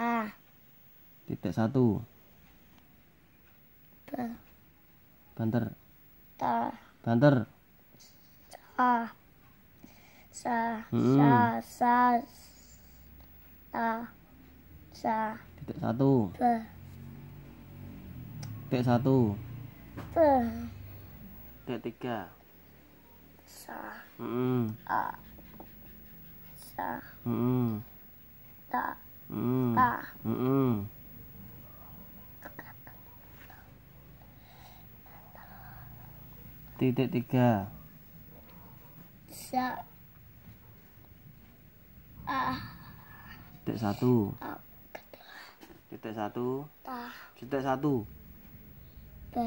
A. Titik satu. B. Banter. T. Banter. Sa. Sa. Hmm. Sa. Sa. Ta. Sa. Titik satu. B. Titik satu. B. Titik tiga. Sa. Hmm. A. Sa. Hmm. Tak. Mm. Mm -mm. Titik tiga. Sa ah. Titik satu. satu. Ah, Titik satu. satu. Ah. Titik satu. Titik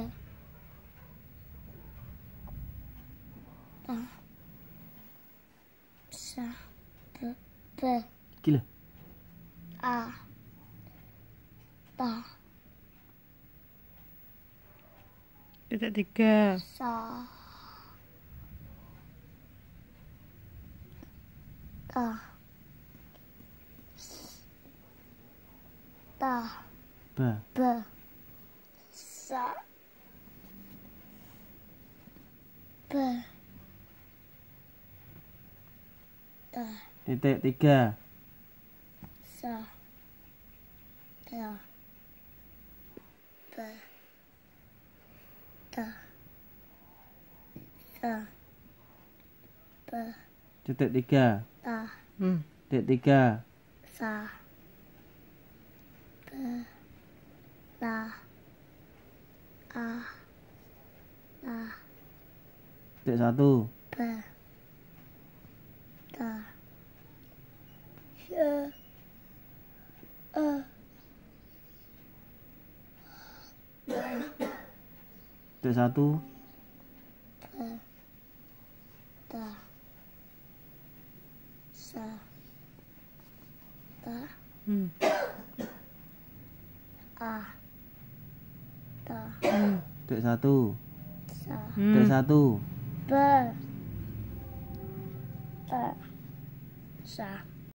satu. Titik satu. Titik ba Ta Titik tiga sa ta ta ba ba sa ba titik tiga sa so. Iya. Iya. titik tiga sa hmm. detik tiga sa ba la a la titik satu ba ta se titik satu ta satu, sa ta hmm. satu sa satu